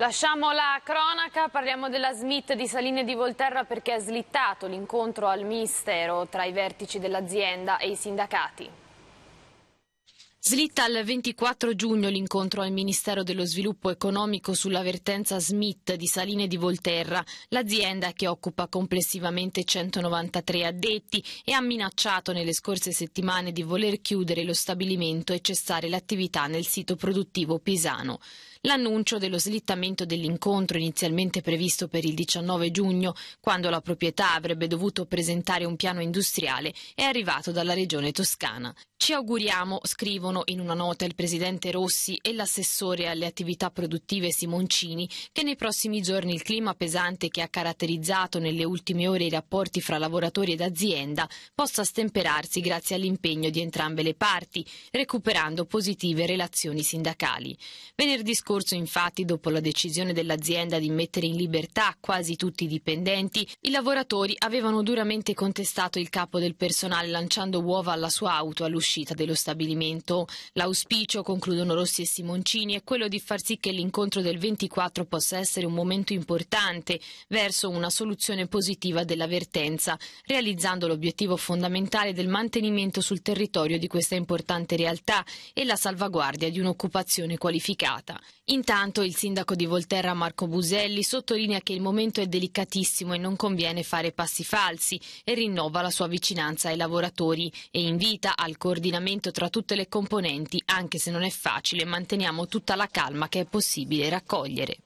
Lasciamo la cronaca, parliamo della Smith di Saline di Volterra perché è slittato l'incontro al Ministero tra i vertici dell'azienda e i sindacati. Slitta il 24 giugno l'incontro al Ministero dello Sviluppo Economico sull'avvertenza Smith di Saline di Volterra, l'azienda che occupa complessivamente 193 addetti e ha minacciato nelle scorse settimane di voler chiudere lo stabilimento e cessare l'attività nel sito produttivo pisano l'annuncio dello slittamento dell'incontro inizialmente previsto per il 19 giugno, quando la proprietà avrebbe dovuto presentare un piano industriale, è arrivato dalla regione toscana. Ci auguriamo, scrivono in una nota il presidente Rossi e l'assessore alle attività produttive Simoncini, che nei prossimi giorni il clima pesante che ha caratterizzato nelle ultime ore i rapporti fra lavoratori ed azienda possa stemperarsi grazie all'impegno di entrambe le parti, recuperando positive relazioni sindacali. Venerdì scorso scorso, infatti, dopo la decisione dell'azienda di mettere in libertà quasi tutti i dipendenti, i lavoratori avevano duramente contestato il capo del personale lanciando uova alla sua auto all'uscita dello stabilimento. L'auspicio, concludono Rossi e Simoncini, è quello di far sì che l'incontro del 24 possa essere un momento importante verso una soluzione positiva dell'avvertenza, realizzando l'obiettivo fondamentale del mantenimento sul territorio di questa importante realtà e la salvaguardia di un'occupazione qualificata. Intanto il sindaco di Volterra Marco Buselli sottolinea che il momento è delicatissimo e non conviene fare passi falsi e rinnova la sua vicinanza ai lavoratori e invita al coordinamento tra tutte le componenti, anche se non è facile, manteniamo tutta la calma che è possibile raccogliere.